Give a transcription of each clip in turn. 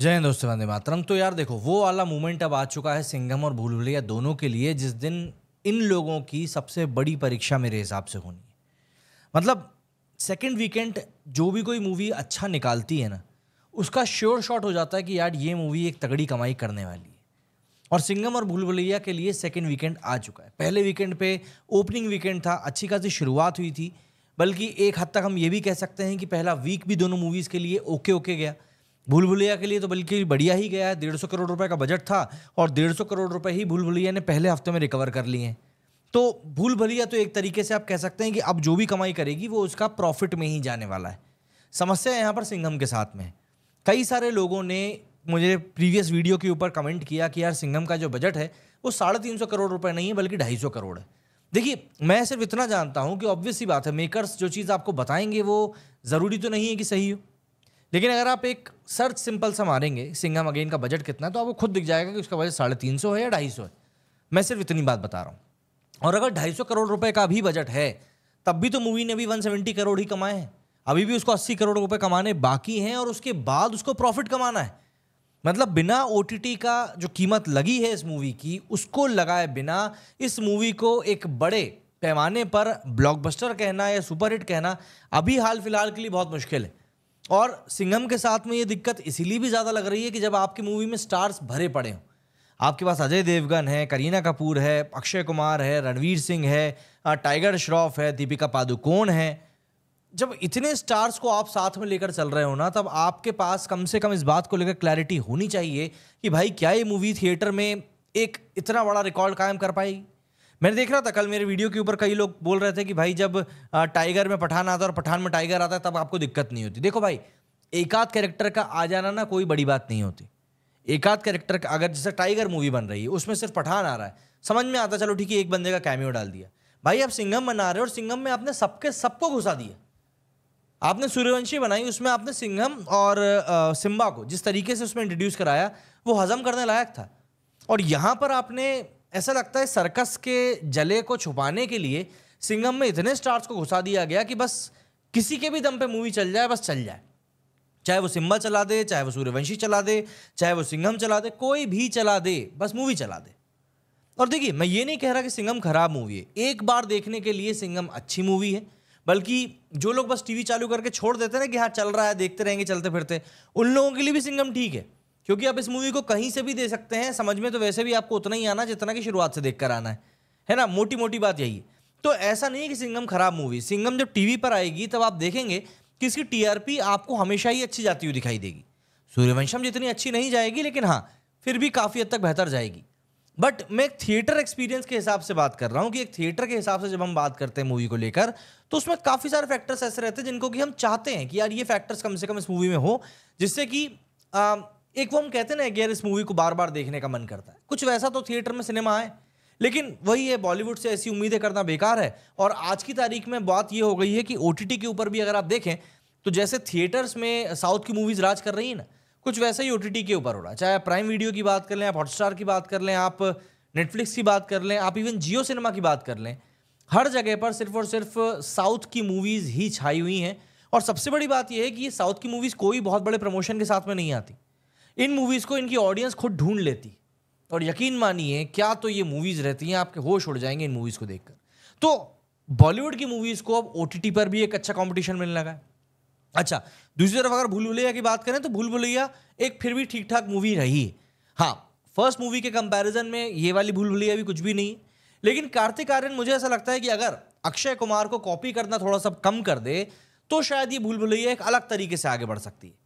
जय हिंद दोस्तों वंदे मातरम तो यार देखो वो वाला मोमेंट अब आ चुका है सिंघम और भुलैया दोनों के लिए जिस दिन इन लोगों की सबसे बड़ी परीक्षा मेरे हिसाब से होनी है मतलब सेकेंड वीकेंड जो भी कोई मूवी अच्छा निकालती है ना उसका श्योर शॉट हो जाता है कि यार ये मूवी एक तगड़ी कमाई करने वाली है और सिंघम और भूल भुलैया के लिए सेकेंड वीकेंड आ चुका है पहले वीकेंड पे ओपनिंग वीकेंड था अच्छी खासी शुरुआत हुई थी बल्कि एक हद तक हम ये भी कह सकते हैं कि पहला वीक भी दोनों मूवीज़ के लिए ओके ओके गया भूल भुलैया के लिए तो बल्कि बढ़िया ही गया है डेढ़ सौ करोड़ रुपए का बजट था और डेढ़ सौ करोड़ रुपए ही भूल भुलैया ने पहले हफ्ते में रिकवर कर लिए हैं तो भूल भुलैया तो एक तरीके से आप कह सकते हैं कि अब जो भी कमाई करेगी वो उसका प्रॉफिट में ही जाने वाला है समस्या यहाँ पर सिंघम के साथ में कई सारे लोगों ने मुझे प्रीवियस वीडियो के ऊपर कमेंट किया कि यार सिंघम का जो बजट है वो साढ़े तीन सौ करोड़ रुपए नहीं है बल्कि ढाई सौ करोड़ है देखिए मैं सिर्फ इतना जानता हूँ कि ऑब्वियस ही बात है मेकर्स जो चीज़ आपको बताएंगे वो ज़रूरी तो नहीं है कि सही हो लेकिन अगर आप एक सर्च सिंपल सा मारेंगे सिंघम अगेन का बजट कितना है तो आपको खुद दिख जाएगा कि उसका बजट साढ़े तीन सौ है या ढाई सौ है मैं सिर्फ इतनी बात बता रहा हूँ और अगर ढाई सौ करोड़ रुपए का भी बजट है तब भी तो मूवी ने अभी वन सेवेंटी करोड़ ही कमाए हैं अभी भी उसको अस्सी करोड़ रुपए कमाने बाकी हैं और उसके बाद उसको प्रॉफिट कमाना है मतलब बिना ओ का जो कीमत लगी है इस मूवी की उसको लगाए बिना इस मूवी को एक बड़े पैमाने पर ब्लॉकबस्टर कहना या सुपरहिट कहना अभी हाल फिलहाल के लिए बहुत मुश्किल है और सिंघम के साथ में ये दिक्कत इसीलिए भी ज़्यादा लग रही है कि जब आपकी मूवी में स्टार्स भरे पड़े हों आपके पास अजय देवगन है करीना कपूर है अक्षय कुमार है रणवीर सिंह है टाइगर श्रॉफ है दीपिका पादुकोण है जब इतने स्टार्स को आप साथ में लेकर चल रहे हो ना तब आपके पास कम से कम इस बात को लेकर क्लैरिटी होनी चाहिए कि भाई क्या ये मूवी थिएटर में एक इतना बड़ा रिकॉर्ड कायम कर पाएगी मैंने देख रहा था कल मेरे वीडियो के ऊपर कई लोग बोल रहे थे कि भाई जब टाइगर में पठान आता है और पठान में टाइगर आता है तब आपको दिक्कत नहीं होती देखो भाई एकाध कैरेक्टर का आ जाना ना कोई बड़ी बात नहीं होती एकाध कैरेक्टर का अगर जैसे टाइगर मूवी बन रही है उसमें सिर्फ पठान आ रहा है समझ में आता चलो ठीक है एक बंदे का कैमियो डाल दिया भाई आप सिंगम बना रहे हो और सिंगम में आपने सबके सबको घुसा दिया आपने सूर्यवंशी बनाई उसमें आपने सिंघम और आ, सिम्बा को जिस तरीके से उसमें इंट्रोड्यूस कराया वो हजम करने लायक था और यहाँ पर आपने ऐसा लगता है सर्कस के जले को छुपाने के लिए सिंगम में इतने स्टार्स को घुसा दिया गया कि बस किसी के भी दम पे मूवी चल जाए बस चल जाए चाहे वो सिम्बा चला दे चाहे वो सूर्यवंशी चला दे चाहे वो सिंगम चला दे कोई भी चला दे बस मूवी चला दे और देखिए मैं ये नहीं कह रहा कि सिंगम खराब मूवी है एक बार देखने के लिए सिंगम अच्छी मूवी है बल्कि जो लोग बस टीवी चालू करके छोड़ देते हैं ना कि हाँ चल रहा है देखते रहेंगे चलते फिरते उन लोगों के लिए भी सिंगम ठीक है क्योंकि आप इस मूवी को कहीं से भी दे सकते हैं समझ में तो वैसे भी आपको उतना ही आना जितना कि शुरुआत से देख कर आना है है ना मोटी मोटी बात यही है तो ऐसा नहीं है कि सिंगम खराब मूवी सिंगम जब टीवी पर आएगी तब आप देखेंगे कि इसकी टीआरपी आपको हमेशा ही अच्छी जाती हुई दिखाई देगी सूर्यवंशम जितनी अच्छी नहीं जाएगी लेकिन हाँ फिर भी काफ़ी हद तक बेहतर जाएगी बट मैं एक थिएटर एक्सपीरियंस के हिसाब से बात कर रहा हूँ कि एक थिएटर के हिसाब से जब हम बात करते हैं मूवी को लेकर तो उसमें काफ़ी सारे फैक्टर्स ऐसे रहते हैं जिनको कि हम चाहते हैं कि यार ये फैक्टर्स कम से कम इस मूवी में हो जिससे कि एक वो हम कहते ना कि यार इस मूवी को बार बार देखने का मन करता है कुछ वैसा तो थिएटर में सिनेमा आए लेकिन वही है बॉलीवुड से ऐसी उम्मीदें करना बेकार है और आज की तारीख में बात ये हो गई है कि ओ के ऊपर भी अगर आप देखें तो जैसे थिएटर्स में साउथ की मूवीज़ राज कर रही है ना कुछ वैसा ही ओ के ऊपर हो रहा है चाहे आप प्राइम वीडियो की बात कर लें आप हॉटस्टार की बात कर लें आप नेटफ्लिक्स की बात कर लें आप इवन जियो सिनेमा की बात कर लें हर जगह पर सिर्फ और सिर्फ साउथ की मूवीज़ ही छाई हुई हैं और सबसे बड़ी बात यह है कि ये साउथ की मूवीज़ कोई बहुत बड़े प्रमोशन के साथ में नहीं आती इन मूवीज़ को इनकी ऑडियंस खुद ढूंढ लेती और यकीन मानिए क्या तो ये मूवीज़ रहती हैं आपके होश उड़ जाएंगे इन मूवीज़ को देखकर तो बॉलीवुड की मूवीज़ को अब ओ पर भी एक अच्छा कॉम्पिटिशन मिलने लगा है अच्छा दूसरी तरफ अगर भूल भुलैया की बात करें तो भूल भुलैया एक फिर भी ठीक ठाक मूवी रही हाँ फर्स्ट मूवी के कंपैरिजन में ये वाली भूल भुलैया भी कुछ भी नहीं लेकिन कार्तिक आर्यन मुझे ऐसा लगता है कि अगर अक्षय कुमार को कॉपी करना थोड़ा सा कम कर दे तो शायद ये भूल भुलैया एक अलग तरीके से आगे बढ़ सकती है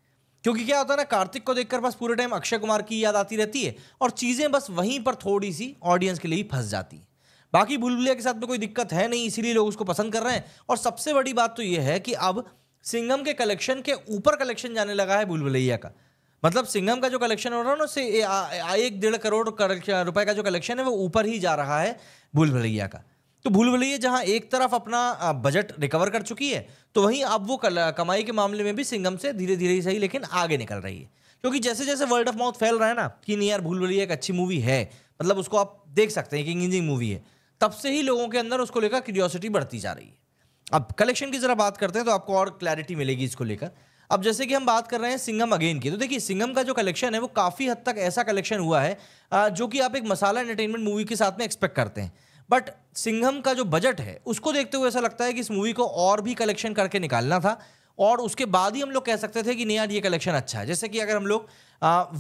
क्योंकि क्या होता है ना कार्तिक को देखकर बस पूरे टाइम अक्षय कुमार की याद आती रहती है और चीज़ें बस वहीं पर थोड़ी सी ऑडियंस के लिए ही फंस जाती हैं बाकी भूलभुलिया के साथ में कोई दिक्कत है नहीं इसीलिए लोग उसको पसंद कर रहे हैं और सबसे बड़ी बात तो ये है कि अब सिंगम के कलेक्शन के ऊपर कलेक्शन जाने लगा है भूलभुलैया का मतलब सिंगम का जो कलेक्शन हो रहा है ना उससे एक डेढ़ करोड़ रुपए का जो कलेक्शन है वो ऊपर ही जा रहा है भूलभुलैया का तो भूल भुलैया जहां एक तरफ अपना बजट रिकवर कर चुकी है तो वहीं अब वो कमाई के मामले में भी सिंगम से धीरे धीरे ही सही लेकिन आगे निकल रही है क्योंकि जैसे जैसे वर्ल्ड ऑफ माउथ फैल रहा है ना कि नहीं यार भूल भुलैया एक अच्छी मूवी है मतलब उसको आप देख सकते हैं कि इंगेजिंग मूवी है तब से ही लोगों के अंदर उसको लेकर क्यूरियोसिटी बढ़ती जा रही है अब कलेक्शन की ज़रा बात करते हैं तो आपको और क्लैरिटी मिलेगी इसको लेकर अब जैसे कि हम बात कर रहे हैं सिंगम अगेन की तो देखिए सिंगम का जो कलेक्शन है वो काफ़ी हद तक ऐसा कलेक्शन हुआ है जो कि आप एक मसाला एंटरटेनमेंट मूवी के साथ में एक्सपेक्ट करते हैं बट सिंघम का जो बजट है उसको देखते हुए ऐसा लगता है कि इस मूवी को और भी कलेक्शन करके निकालना था और उसके बाद ही हम लोग कह सकते थे कि नहीं यार ये कलेक्शन अच्छा है जैसे कि अगर हम लोग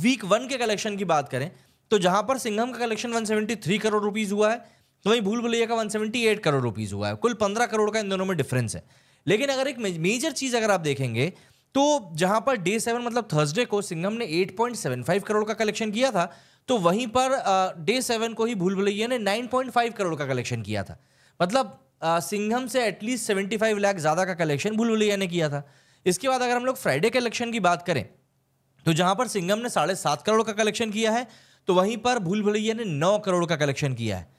वीक वन के कलेक्शन की बात करें तो जहाँ पर सिंघम का कलेक्शन 173 करोड़ रुपीज़ हुआ है तो वहीं भूल भुलैया का 178 करोड़ रुपीज़ हुआ है कुल 15 करोड़ का इन दोनों में डिफरेंस है लेकिन अगर एक मेजर चीज़ अगर आप देखेंगे तो जहाँ पर डे सेवन मतलब थर्सडे को सिंघम ने 8.75 करोड़ का कलेक्शन किया था तो वहीं पर डे सेवन को ही भूल भुलैया ने 9.5 करोड़ का कलेक्शन किया था मतलब सिंघम से एटलीस्ट 75 लाख ज़्यादा का कलेक्शन भूल भुलैया ने किया था इसके बाद अगर हम लोग फ्राइडे के कलेक्शन की बात करें तो जहां पर सिंघम ने साढ़े सात करोड़ का कलेक्शन किया है तो वहीं पर भूल भुलैया ने नौ करोड़ का कलेक्शन किया है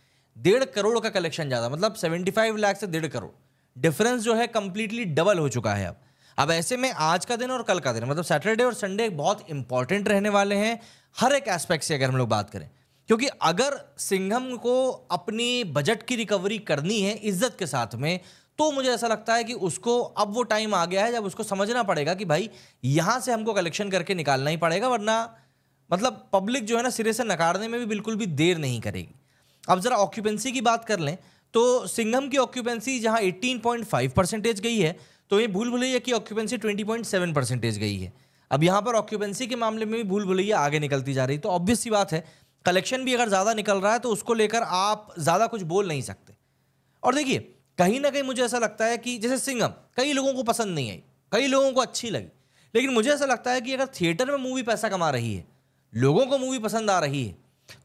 डेढ़ करोड़ का कलेक्शन ज़्यादा मतलब सेवेंटी फाइव लाख से डेढ़ करोड़ डिफरेंस जो है कंप्लीटली डबल हो चुका है अब अब ऐसे में आज का दिन और कल का दिन मतलब सैटरडे और संडे बहुत इंपॉर्टेंट रहने वाले हैं हर एक एस्पेक्ट से अगर हम लोग बात करें क्योंकि अगर सिंघम को अपनी बजट की रिकवरी करनी है इज्जत के साथ में तो मुझे ऐसा लगता है कि उसको अब वो टाइम आ गया है जब उसको समझना पड़ेगा कि भाई यहाँ से हमको कलेक्शन करके निकालना ही पड़ेगा वरना मतलब पब्लिक जो है ना सिरे से नकारने में भी बिल्कुल भी देर नहीं करेगी अब ज़रा ऑक्यूपेंसी की बात कर लें तो सिंघम की ऑक्यूपेंसी जहाँ 18.5 परसेंटेज गई है तो ये भूल भूलिए कि ऑक्यूपेंसी 20.7 परसेंटेज गई है अब यहाँ पर ऑक्यूपेंसी के मामले में भी भूल भुलैया आगे निकलती जा रही तो ऑब्वियस सी बात है कलेक्शन भी अगर ज़्यादा निकल रहा है तो उसको लेकर आप ज़्यादा कुछ बोल नहीं सकते और देखिए कहीं ना कहीं मुझे ऐसा लगता है कि जैसे सिंगम कई लोगों को पसंद नहीं आई कई लोगों को अच्छी लगी लेकिन मुझे ऐसा लगता है कि अगर थिएटर में मूवी पैसा कमा रही है लोगों को मूवी पसंद आ रही है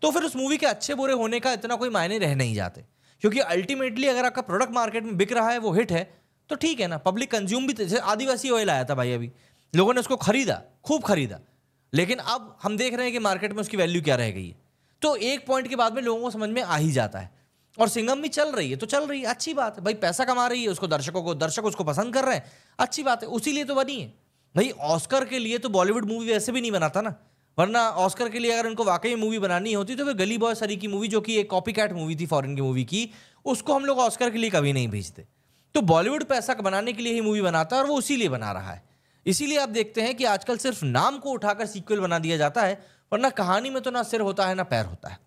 तो फिर उस मूवी के अच्छे बुरे होने का इतना कोई मायने रह नहीं जाते क्योंकि अल्टीमेटली अगर आपका प्रोडक्ट मार्केट में बिक रहा है वो हिट है तो ठीक है ना पब्लिक कंज्यूम भी आदिवासी ऑयल आया था भाई अभी लोगों ने उसको खरीदा खूब खरीदा लेकिन अब हम देख रहे हैं कि मार्केट में उसकी वैल्यू क्या रह गई है तो एक पॉइंट के बाद में लोगों को समझ में आ ही जाता है और सिंगम भी चल रही है तो चल रही है अच्छी बात है भाई पैसा कमा रही है उसको दर्शकों को दर्शक उसको पसंद कर रहे हैं अच्छी बात है उसी लिए तो बनी है भाई ऑस्कर के लिए तो बॉलीवुड मूवी वैसे भी नहीं बनाता ना वरना ऑस्कर के लिए अगर उनको वाकई मूवी बनानी होती तो फिर गली बॉय सरी की मूवी जो कि एक कॉपी कैट मूवी थी फॉरन की मूवी की उसको हम लोग ऑस्कर के लिए कभी नहीं भेजते तो बॉलीवुड पैसा बनाने के लिए ही मूवी बनाता है और वो उसी लिए बना रहा है इसीलिए आप देखते हैं कि आजकल सिर्फ नाम को उठाकर सीक्वल बना दिया जाता है वरना कहानी में तो ना सिर होता है ना पैर होता है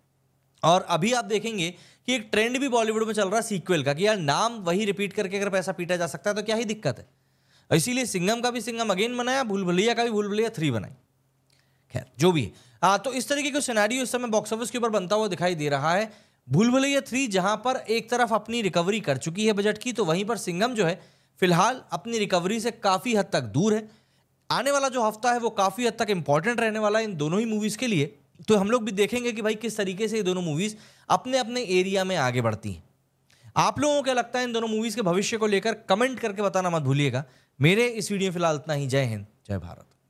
और अभी आप देखेंगे कि एक ट्रेंड भी बॉलीवुड में चल रहा है सीक्वल का कि यार नाम वही रिपीट करके अगर पैसा पीटा जा सकता है तो क्या ही दिक्कत है इसीलिए सिंगम का भी सिंगम अगेन बनाया भूल भुलैया का भी भूल भुलैया थ्री बनाई खैर जो भी है तो इस तरीके का सिनेरियो इस समय बॉक्स ऑफिस के ऊपर बनता हुआ दिखाई दे रहा है भूल भुलैया थ्री जहां पर एक तरफ अपनी रिकवरी कर चुकी है बजट की तो वहीं पर सिंगम जो है फिलहाल अपनी रिकवरी से काफ़ी हद तक दूर है आने वाला जो हफ्ता है वो काफ़ी हद तक इम्पॉर्टेंट रहने वाला है इन दोनों ही मूवीज़ के लिए तो हम लोग भी देखेंगे कि भाई किस तरीके से ये दोनों मूवीज़ अपने अपने एरिया में आगे बढ़ती हैं आप लोगों को क्या लगता है इन दोनों मूवीज़ के भविष्य को लेकर कमेंट करके बताना मत भूलिएगा मेरे इस वीडियो में फिलहाल इतना ही जय हिंद जय भारत